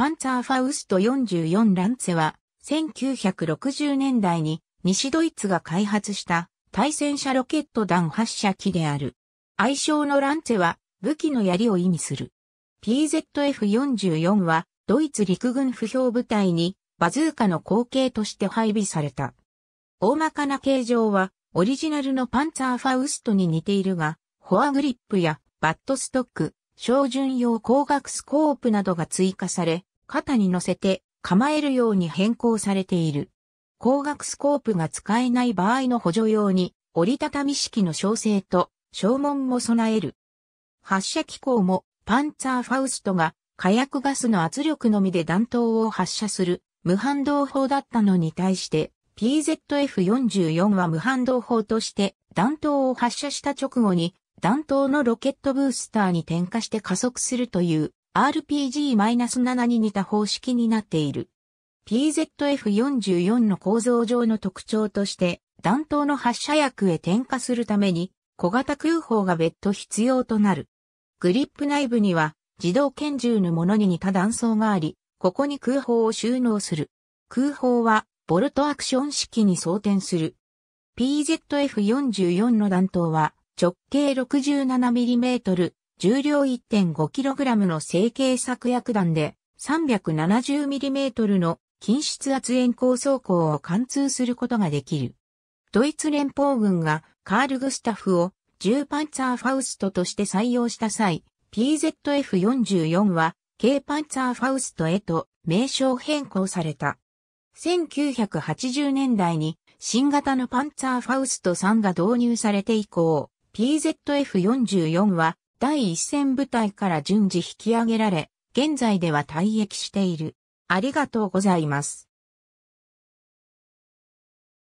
パンツァーファウスト44ランツェは、1960年代に西ドイツが開発した対戦車ロケット弾発射機である。愛称のランツェは武器の槍を意味する。PZF44 はドイツ陸軍不評部隊にバズーカの後継として配備された。大まかな形状はオリジナルのパンツァーファウストに似ているが、フォアグリップやバットストック、照準用光学スコープなどが追加され、肩に乗せて構えるように変更されている。光学スコープが使えない場合の補助用に折りたたみ式の小生と小門も備える。発射機構もパンツァーファウストが火薬ガスの圧力のみで弾頭を発射する無反動砲だったのに対して PZF-44 は無反動砲として弾頭を発射した直後に弾頭のロケットブースターに点火して加速するという RPG-7 に似た方式になっている。PZF-44 の構造上の特徴として、弾頭の発射薬へ転化するために、小型空砲が別途必要となる。グリップ内部には、自動拳銃のものに似た弾倉があり、ここに空砲を収納する。空砲は、ボルトアクション式に装填する。PZF-44 の弾頭は、直径 67mm、重量 1.5kg の成形作薬弾で 370mm の均質圧延鋼走行を貫通することができる。ドイツ連邦軍がカール・グスタフを10パンツァー・ファウストとして採用した際、PZF44 は K パンツァー・ファウストへと名称変更された。1980年代に新型のパンツァー・ファウスト3が導入されて以降、PZF44 は第一線部隊から順次引き上げられ、現在では退役している。ありがとうございます。